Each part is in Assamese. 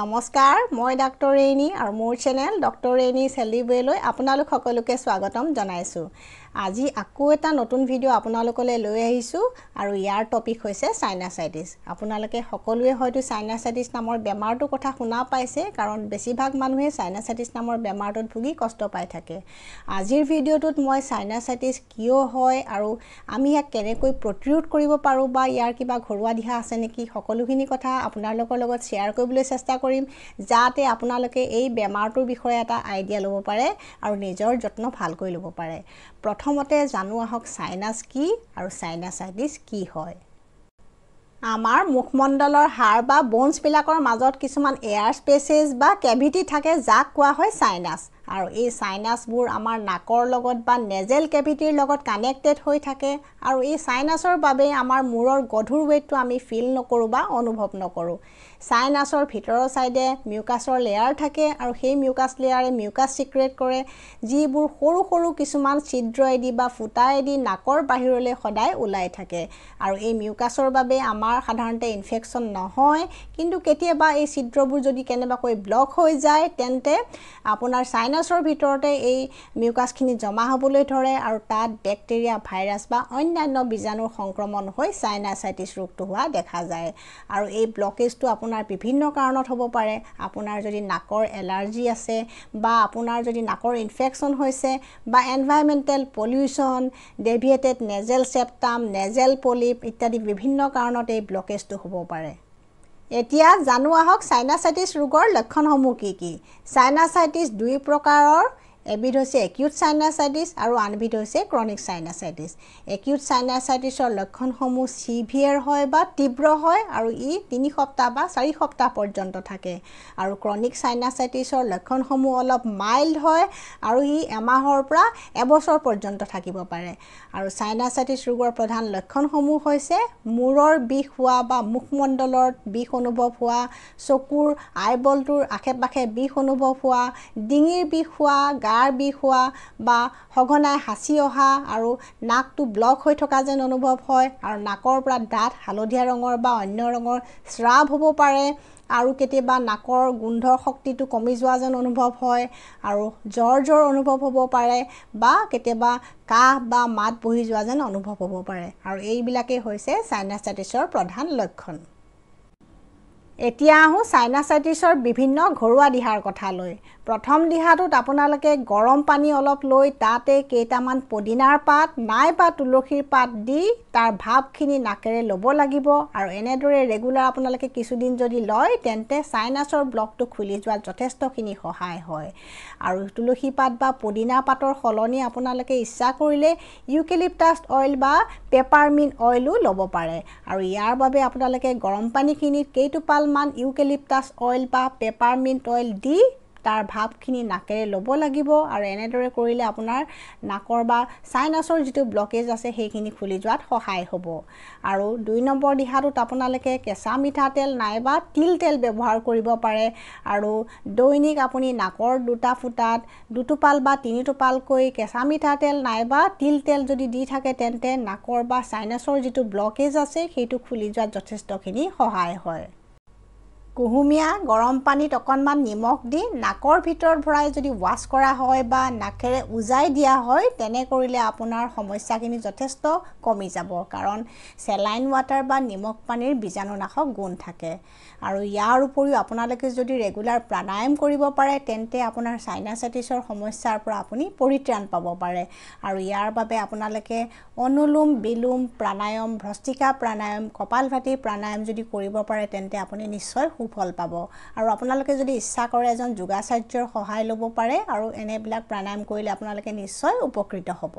নমস্কাৰ মই ডাক্তৰ ৰেইনী আৰু মোৰ চেনেল ডক্টৰ ৰেইনী চেলিব্ৰেলৈ আপোনালোক সকলোকে স্বাগতম জনাইছোঁ আজি আকৌ এটা নতুন ভিডিঅ' আপোনালোকলৈ লৈ আহিছোঁ আৰু ইয়াৰ টপিক হৈছে চাইনাচাইটিছ আপোনালোকে সকলোৱে হয়তো চাইনাচাইটিছ নামৰ বেমাৰটোৰ কথা শুনা পাইছে কাৰণ বেছিভাগ মানুহে চাইনাচাইটিছ নামৰ বেমাৰটোত ভুগি কষ্ট পাই থাকে আজিৰ ভিডিঅ'টোত মই চাইনাচাইটিছ কিয় হয় আৰু আমি ইয়াক কেনেকৈ প্ৰতিৰোধ কৰিব পাৰোঁ বা ইয়াৰ কিবা ঘৰুৱা দিহা আছে নেকি সকলোখিনি কথা আপোনালোকৰ লগত শ্বেয়াৰ কৰিবলৈ চেষ্টা কৰিম যাতে আপোনালোকে এই বেমাৰটোৰ বিষয়ে এটা আইডিয়া ল'ব পাৰে আৰু নিজৰ যত্ন ভালকৈ ল'ব পাৰে প্ৰথমতে জানো আহক চাইনাছ কি আৰু চাইনাচাইটিছ কি হয় আমাৰ মুখমণ্ডলৰ হাড় বা বনছবিলাকৰ মাজত কিছুমান এয়াৰ স্পেচেছ বা কেভিটি থাকে যাক কোৱা হয় চাইনাছ আৰু এই চাইনাছবোৰ আমাৰ নাকৰ লগত বা নেজেল কেভিটিৰ লগত কানেক্টেড হৈ থাকে আৰু এই চাইনাছৰ বাবে আমাৰ মূৰৰ গধুৰ ৱেইটটো আমি ফিল নকৰোঁ বা অনুভৱ নকৰোঁ চাইনাছৰ ভিতৰৰ ছাইডে মিউকাছৰ লেয়াৰ থাকে আৰু সেই মিউকাছ লেয়াৰে মিউকাছ চিক্ৰেট কৰে যিবোৰ সৰু সৰু কিছুমান ছিদ্ৰয়েদি বা ফুটা ফুটাইদি নাকৰ বাহিৰলৈ সদায় ওলাই থাকে আৰু এই মিউকাছৰ বাবে আমাৰ সাধাৰণতে ইনফেকশ্যন নহয় কিন্তু কেতিয়াবা এই ছিদ্ৰবোৰ যদি কেনেবাকৈ ব্লক হৈ যায় তেন্তে আপোনাৰ চাইনাছৰ ভিতৰতে এই মিউকাছখিনি জমা হ'বলৈ ধৰে আৰু তাত বেক্টেৰিয়া ভাইৰাছ বা অন্যান্য বীজাণুৰ সংক্ৰমণ হৈ চাইনাচাইটিছ ৰোগটো হোৱা দেখা যায় আৰু এই ব্লকেজটো আপোনাৰ আপোনাৰ বিভিন্ন কাৰণত হ'ব পাৰে আপোনাৰ যদি নাকৰ এলাৰ্জি আছে বা আপোনাৰ যদি নাকৰ ইনফেকশ্যন হৈছে বা environmental pollution deviated nasal septum nasal polyp ইত্যাদি বিভিন্ন কাৰণত এই ব্লকেজটো হ'ব পাৰে এতিয়া জানো আহক চাইনাচাইটিছ ৰোগৰ লক্ষণসমূহ কি কি চাইনাচাইটিছ দুই প্ৰকাৰৰ এবিধ হৈছে একিউট চাইনাচাইটিছ আৰু আনবিধ হৈছে ক্ৰনিক চাইনাচাইটিছ একিউট চাইনাচাইটিছৰ লক্ষণসমূহ ছিভিয়াৰ হয় বা তীব্ৰ হয় আৰু ই তিনি সপ্তাহ বা চাৰি সপ্তাহ পৰ্যন্ত থাকে আৰু ক্ৰনিক চাইনাচাইটিছৰ লক্ষণসমূহ অলপ মাইল্ড হয় আৰু ই এমাহৰ পৰা এবছৰ পৰ্যন্ত থাকিব পাৰে আৰু চাইনাচাইটিছ ৰোগৰ প্ৰধান লক্ষণসমূহ হৈছে মূৰৰ বিষ হোৱা বা মুখমণ্ডলত বিষ অনুভৱ হোৱা চকুৰ আইবলটোৰ আশে পাশে বিষ অনুভৱ হোৱা ডিঙিৰ বিষ হোৱা গাৰ বিষ হোৱা বা সঘনাই সাঁচি অহা আৰু নাকটো ব্লক হৈ থকা যেন অনুভৱ হয় আৰু নাকৰ পৰা দাঁত হালধীয়া ৰঙৰ বা অন্য ৰঙৰ শ্ৰাৱ হ'ব পাৰে আৰু কেতিয়াবা নাকৰ গোন্ধৰ শক্তিটো কমি যোৱা যেন অনুভৱ হয় আৰু জ্বৰ জ্বৰ অনুভৱ হ'ব পাৰে বা কেতিয়াবা কাহ বা মাত বহি যোৱা যেন অনুভৱ হ'ব পাৰে আৰু এইবিলাকেই হৈছে চাইনাচাইটিছৰ প্ৰধান লক্ষণ এতিয়া আহোঁ চাইনাচাইটিছৰ বিভিন্ন ঘৰুৱা দিহাৰ কথালৈ প্ৰথম দিহাটোত আপোনালোকে গৰম পানী অলপ লৈ তাতে কেইটামান পদিনাৰ পাত নাইবা তুলসীৰ পাত দি তাৰ ভাৱখিনি নাকেৰে ল'ব লাগিব আৰু এনেদৰে ৰেগুলাৰ আপোনালোকে কিছুদিন যদি লয় তেন্তে চাইনাছৰ ব্লকটো খুলি যোৱাত যথেষ্টখিনি সহায় হয় আৰু তুলসী পাত বা পদিনা পাতৰ সলনি আপোনালোকে ইচ্ছা কৰিলে ইউকেলিপটাষ্ট অইল বা পেপাৰমিন অইলো ল'ব পাৰে আৰু ইয়াৰ বাবে আপোনালোকে গৰম পানীখিনিত কেইটোপালমান ইউকেলিপটাছ অইল বা পেপাৰমিন অইল দি তাৰ ভাৱখিনি নাকেৰে ল'ব লাগিব আৰু এনেদৰে কৰিলে আপোনাৰ নাকৰ বা চাইনাছৰ যিটো ব্লকেজ আছে সেইখিনি খুলি যোৱাত সহায় হ'ব আৰু দুই নম্বৰ দিহাটোত আপোনালোকে কেঁচা মিঠাতেল নাইবা তিল তেল ব্যৱহাৰ কৰিব পাৰে আৰু দৈনিক আপুনি নাকৰ দুটা ফুটাত দুটোপাল বা তিনিটোপালকৈ কেঁচা মিঠাতেল নাইবা তিল তেল যদি দি থাকে তেন্তে নাকৰ বা চাইনাছৰ যিটো ব্লকেজ আছে সেইটো খুলি যোৱাত যথেষ্টখিনি সহায় হয় কুহুমীয়া গৰম পানীত অকণমান নিমখ দি নাকৰ ভিতৰত ভৰাই যদি ৱাছ কৰা হয় বা নাকেৰে উজাই দিয়া হয় তেনে কৰিলে আপোনাৰ সমস্যাখিনি যথেষ্ট কমি যাব কাৰণ চেলাইন ৱাটাৰ বা নিমখ পানীৰ বীজাণুনাশক গুণ থাকে আৰু ইয়াৰ উপৰিও আপোনালোকে যদি ৰেগুলাৰ প্ৰাণায়াম কৰিব পাৰে তেন্তে আপোনাৰ চাইনাচাইটিছৰ সমস্যাৰ পৰা আপুনি পৰিত্ৰাণ পাব পাৰে আৰু ইয়াৰ বাবে আপোনালোকে অনুলোম বিলোম প্ৰাণায়াম ভ্ৰষ্টিকা প্ৰাণায়াম কপাল ভাতি প্ৰাণায়াম যদি কৰিব পাৰে তেন্তে আপুনি নিশ্চয় সুফল পাব আৰু আপোনালোকে যদি ইচ্ছা কৰে এজন যোগাচাৰ্যৰ সহায় ল'ব পাৰে আৰু এনেবিলাক প্ৰাণায়াম কৰিলে আপোনালোকে নিশ্চয় উপকৃত হ'ব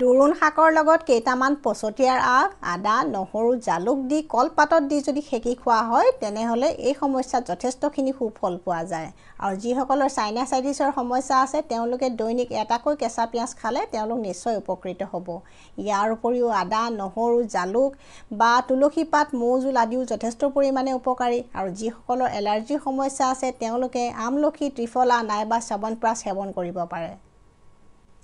দোৰোণ শাকৰ লগত কেইটামান পচতীয়াৰ আগ আদা নহৰু জালুক দি কলপাতত দি যদি সেকি খোৱা হয় তেনেহ'লে এই সমস্যাত যথেষ্টখিনি সুফল পোৱা যায় আৰু যিসকলৰ চাইনাচাইটিছৰ সমস্যা আছে তেওঁলোকে দৈনিক এটাকৈ কেঁচা পিঁয়াজ খালে তেওঁলোক নিশ্চয় উপকৃত হ'ব ইয়াৰ উপৰিও আদা নহৰু জালুক বা তুলসী পাত মৌ জোল আদিও যথেষ্ট পৰিমাণে উপকাৰী আৰু যিসকলৰ এলাৰ্জিৰ সমস্যা আছে তেওঁলোকে আমলখি ত্ৰিফলা নাইবা চাবনপ্ৰাছ সেৱন কৰিব পাৰে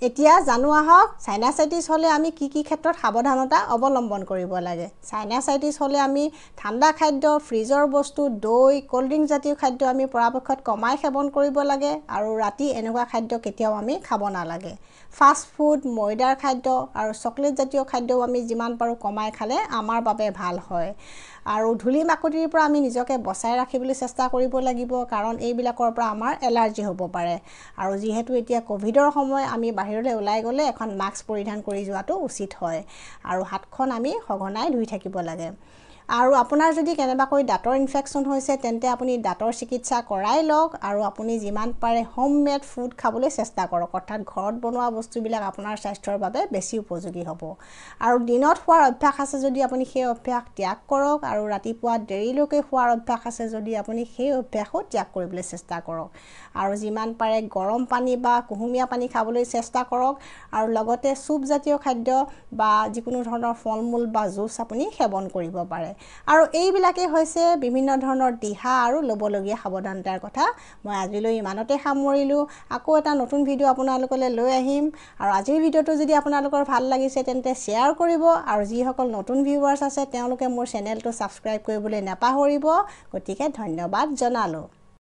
এতিয়া জানো আহক চাইনাচাইটিছ হ'লে আমি কি কি ক্ষেত্ৰত সাৱধানতা অৱলম্বন কৰিব লাগে চাইনাচাইটিছ হ'লে আমি ঠাণ্ডা খাদ্য ফ্ৰিজৰ বস্তু দৈ ক'ল্ড ড্ৰিংকজাতীয় খাদ্য আমি পৰাপক্ষত কমাই সেৱন কৰিব লাগে আৰু ৰাতি এনেকুৱা খাদ্য কেতিয়াও আমি খাব নালাগে ফাষ্ট ফুড ময়দাৰ খাদ্য আৰু চকলেটজাতীয় খাদ্যও আমি যিমান পাৰোঁ কমাই খালে আমাৰ বাবে ভাল হয় আৰু ধূলি মাকতিৰ পৰা আমি নিজকে বচাই ৰাখিবলৈ চেষ্টা কৰিব লাগিব কাৰণ এইবিলাকৰ পৰা আমাৰ এলাৰ্জি হ'ব পাৰে আৰু যিহেতু এতিয়া ক'ভিডৰ সময় আমি বাহিৰলৈ ওলাই গ'লে এখন মাস্ক পৰিধান কৰি যোৱাটো উচিত হয় আৰু হাতখন আমি সঘনাই ধুই থাকিব লাগে আৰু আপোনাৰ যদি কেনেবাকৈ দাঁতৰ ইনফেকশ্যন হৈছে তেন্তে আপুনি দাঁতৰ চিকিৎসা কৰাই লওক আৰু আপুনি যিমান পাৰে হোম মেড ফুড খাবলৈ চেষ্টা কৰক অৰ্থাৎ ঘৰত বনোৱা বস্তুবিলাক আপোনাৰ স্বাস্থ্যৰ বাবে বেছি উপযোগী হ'ব আৰু দিনত হোৱাৰ অভ্যাস আছে যদি আপুনি সেই অভ্যাস ত্যাগ কৰক আৰু ৰাতিপুৱা দেৰিলৈকে হোৱাৰ অভ্যাস আছে যদি আপুনি সেই অভ্যাসো ত্যাগ কৰিবলৈ চেষ্টা কৰক আৰু যিমান পাৰে গৰম পানী বা কুহুমীয়া পানী খাবলৈ চেষ্টা কৰক আৰু লগতে চুপজাতীয় খাদ্য বা যিকোনো ধৰণৰ ফল মূল বা জুচ আপুনি সেৱন কৰিব পাৰে আৰু এইবিলাকেই হৈছে বিভিন্ন ধৰণৰ দিহা আৰু ল'বলগীয়া সাৱধানতাৰ কথা মই আজিলৈ ইমানতে সামৰিলোঁ আকৌ এটা নতুন ভিডিঅ' আপোনালোকলৈ লৈ আহিম আৰু আজিৰ ভিডিঅ'টো যদি আপোনালোকৰ ভাল লাগিছে তেন্তে শ্বেয়াৰ কৰিব আৰু যিসকল নতুন ভিউৱাৰ্ছ আছে তেওঁলোকে মোৰ চেনেলটো ছাবস্ক্ৰাইব কৰিবলৈ নাপাহৰিব গতিকে ধন্যবাদ জনালোঁ